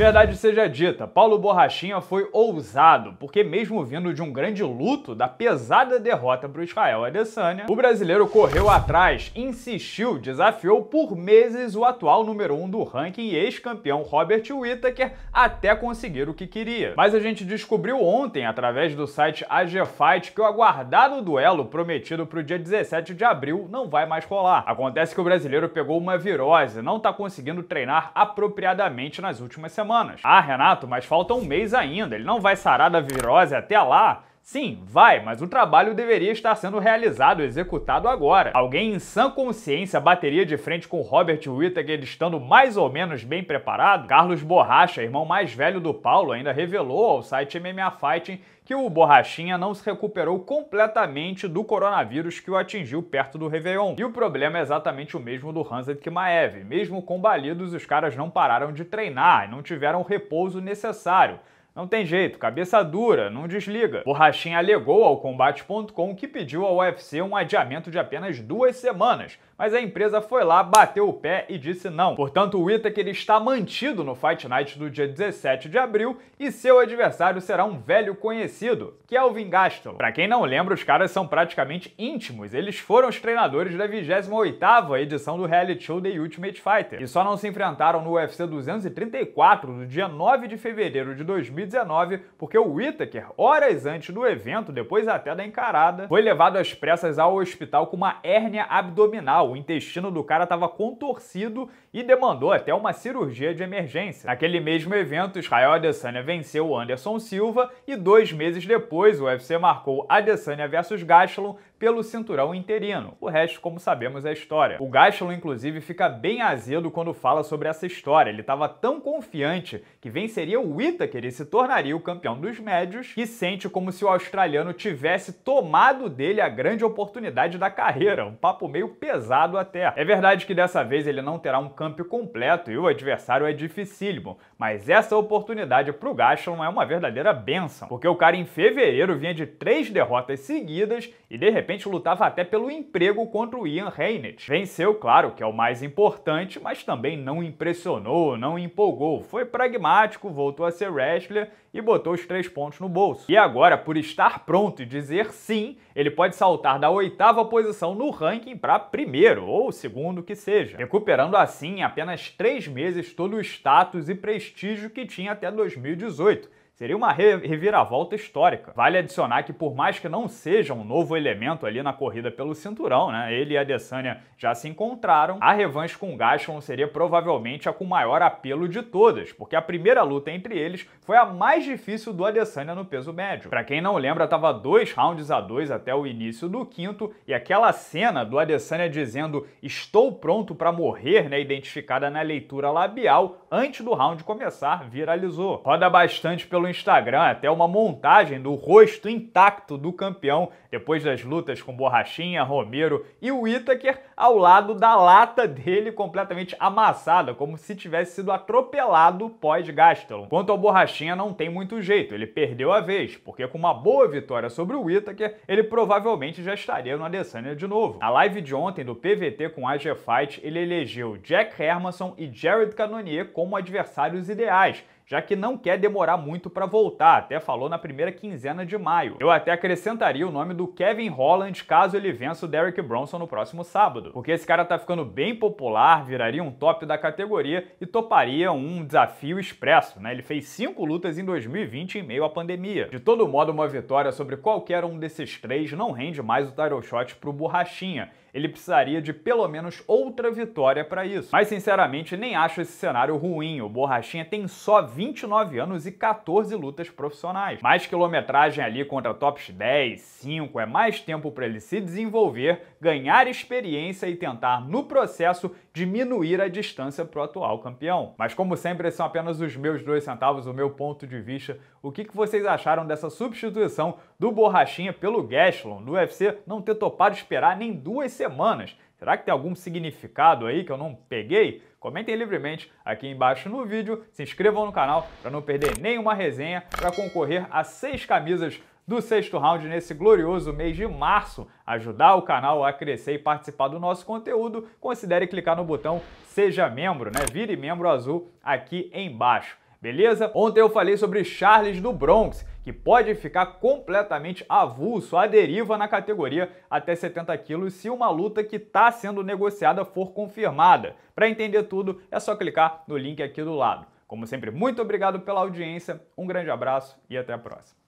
Verdade seja dita, Paulo Borrachinha foi ousado, porque mesmo vindo de um grande luto da pesada derrota para o Israel Adesanya, o brasileiro correu atrás, insistiu, desafiou por meses o atual número 1 um do ranking e ex-campeão Robert Whittaker até conseguir o que queria. Mas a gente descobriu ontem, através do site AG Fight, que o aguardado duelo prometido para o dia 17 de abril não vai mais rolar. Acontece que o brasileiro pegou uma virose, não está conseguindo treinar apropriadamente nas últimas semanas semanas. Ah, Renato, mas falta um mês ainda, ele não vai sarar da virose até lá? Sim, vai, mas o trabalho deveria estar sendo realizado, executado agora. Alguém em sã consciência bateria de frente com Robert Whittaker estando mais ou menos bem preparado? Carlos Borracha, irmão mais velho do Paulo, ainda revelou ao site MMA Fighting que o Borrachinha não se recuperou completamente do coronavírus que o atingiu perto do Réveillon. E o problema é exatamente o mesmo do Hansa Kimaev. Mesmo balidos, os caras não pararam de treinar e não tiveram o repouso necessário não tem jeito, cabeça dura, não desliga. Borrachinha alegou ao Combate.com que pediu ao UFC um adiamento de apenas duas semanas, mas a empresa foi lá, bateu o pé e disse não. Portanto, o Whittaker está mantido no Fight Night do dia 17 de abril e seu adversário será um velho conhecido, que é o Vingastelo. Para quem não lembra, os caras são praticamente íntimos, eles foram os treinadores da 28ª edição do reality show The Ultimate Fighter, e só não se enfrentaram no UFC 234 do dia 9 de fevereiro de 2000 2019, porque o Whittaker, horas antes do evento, depois até da encarada, foi levado às pressas ao hospital com uma hérnia abdominal. O intestino do cara estava contorcido e demandou até uma cirurgia de emergência. Naquele mesmo evento, Israel Adesanya venceu Anderson Silva e dois meses depois o UFC marcou Adesanya versus Gastelum pelo cinturão interino. O resto, como sabemos, é história. O Gastelum, inclusive, fica bem azedo quando fala sobre essa história. Ele estava tão confiante que venceria o Whittaker ele se tornaria o campeão dos médios, que sente como se o australiano tivesse tomado dele a grande oportunidade da carreira. Um papo meio pesado até. É verdade que dessa vez ele não terá um campo completo e o adversário é dificílimo, mas essa oportunidade para o Gastelum é uma verdadeira benção, porque o cara em fevereiro vinha de três derrotas seguidas e de repente repente lutava até pelo emprego contra o Ian Reynolds. Venceu, claro, que é o mais importante, mas também não impressionou, não empolgou. Foi pragmático, voltou a ser wrestler e botou os três pontos no bolso. E agora, por estar pronto e dizer sim, ele pode saltar da oitava posição no ranking para primeiro ou segundo que seja, recuperando assim em apenas três meses todo o status e prestígio que tinha até 2018 Seria uma reviravolta histórica. Vale adicionar que por mais que não seja um novo elemento ali na corrida pelo cinturão, né, ele e a Adesanya já se encontraram, a revanche com Gaston seria provavelmente a com maior apelo de todas, porque a primeira luta entre eles foi a mais difícil do Adesanya no peso médio. Para quem não lembra, tava dois rounds a dois até o início do quinto e aquela cena do Adesanya dizendo estou pronto para morrer, né, identificada na leitura labial antes do round começar, viralizou. Roda bastante pelo Instagram até uma montagem do rosto intacto do campeão depois das lutas com Borrachinha, Romero e Whittaker ao lado da lata dele completamente amassada, como se tivesse sido atropelado pós-Gastelum. Quanto ao Borrachinha, não tem muito jeito, ele perdeu a vez, porque com uma boa vitória sobre o Whittaker, ele provavelmente já estaria no Adesanya de novo. Na live de ontem do PVT com AG Fight, ele elegeu Jack Hermanson e Jared Cannonier como adversários ideais, já que não quer demorar muito para voltar, até falou na primeira quinzena de maio. Eu até acrescentaria o nome do Kevin Holland caso ele vença o Derrick Bronson no próximo sábado, porque esse cara tá ficando bem popular, viraria um top da categoria e toparia um desafio expresso, né? Ele fez cinco lutas em 2020 em meio à pandemia. De todo modo, uma vitória sobre qualquer um desses três não rende mais o title shot pro Borrachinha, ele precisaria de pelo menos outra vitória para isso. Mas sinceramente, nem acho esse cenário ruim. O Borrachinha tem só 29 anos e 14 lutas profissionais. Mais quilometragem ali contra tops 10, 5, é mais tempo para ele se desenvolver, ganhar experiência e tentar no processo diminuir a distância para o atual campeão. Mas como sempre, são apenas os meus dois centavos, o meu ponto de vista. O que, que vocês acharam dessa substituição do Borrachinha pelo Gashlon, No UFC não ter topado esperar nem duas semanas. Será que tem algum significado aí que eu não peguei? Comentem livremente aqui embaixo no vídeo, se inscrevam no canal para não perder nenhuma resenha para concorrer a seis camisas do sexto round nesse glorioso mês de março. Ajudar o canal a crescer e participar do nosso conteúdo, considere clicar no botão Seja Membro, né? Vire Membro Azul aqui embaixo beleza? Ontem eu falei sobre Charles do Bronx, que pode ficar completamente avulso, à deriva na categoria até 70 quilos se uma luta que está sendo negociada for confirmada. Para entender tudo, é só clicar no link aqui do lado. Como sempre, muito obrigado pela audiência, um grande abraço e até a próxima.